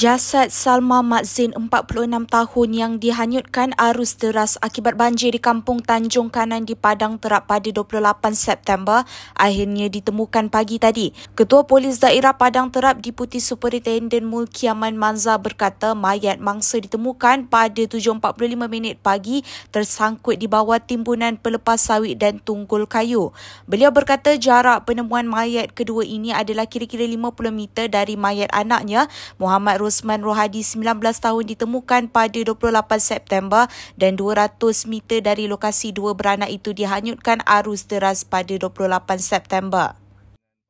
Jasad Salma Mazin 46 tahun yang dihanyutkan arus deras akibat banjir di kampung Tanjung Kanan di Padang Terap pada 28 September akhirnya ditemukan pagi tadi. Ketua Polis Daerah Padang Terap Diputi Superintendent Mulki Manza berkata mayat mangsa ditemukan pada 7.45 minit pagi tersangkut di bawah timbunan pelepas sawit dan tunggul kayu. Beliau berkata jarak penemuan mayat kedua ini adalah kira-kira 50 meter dari mayat anaknya Muhammad Rosli Osman Rohadi 19 tahun ditemukan pada 28 September dan 200 meter dari lokasi dua beranak itu dihanyutkan arus deras pada 28 September.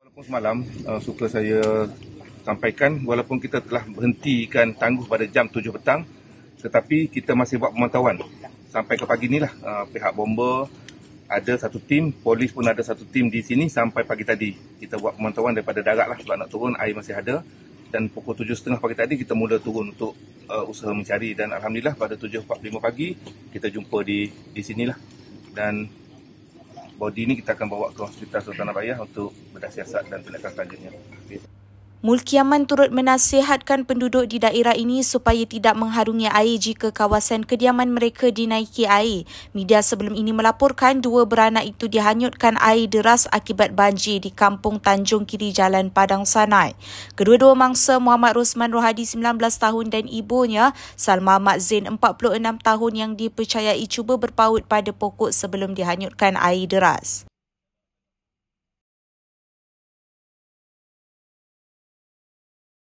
Walaupun semalam uh, suka saya sampaikan walaupun kita telah berhentikan tangguh pada jam 7 petang tetapi kita masih buat pemantauan sampai ke pagi inilah uh, pihak bomba ada satu tim, polis pun ada satu tim di sini sampai pagi tadi. Kita buat pemantauan daripada darat lah sebab nak turun air masih ada dan pukul tujuh setengah pagi tadi kita mula turun untuk uh, usaha mencari dan alhamdulillah pada tujuh empat lima pagi kita jumpa di di sinilah dan body ini kita akan bawa ke hospital Sultan Abayah untuk bedah siasat dan tindakan selanjutnya. Okay. Mulkiaman turut menasihatkan penduduk di daerah ini supaya tidak mengharungi air jika kawasan kediaman mereka dinaiki air. Media sebelum ini melaporkan dua beranak itu dihanyutkan air deras akibat banjir di kampung Tanjung Kiri Jalan Padang Sanai. Kedua-dua mangsa Muhammad Rosman Rohadi 19 tahun dan ibunya Salma Mak Zain 46 tahun yang dipercayai cuba berpaut pada pokok sebelum dihanyutkan air deras.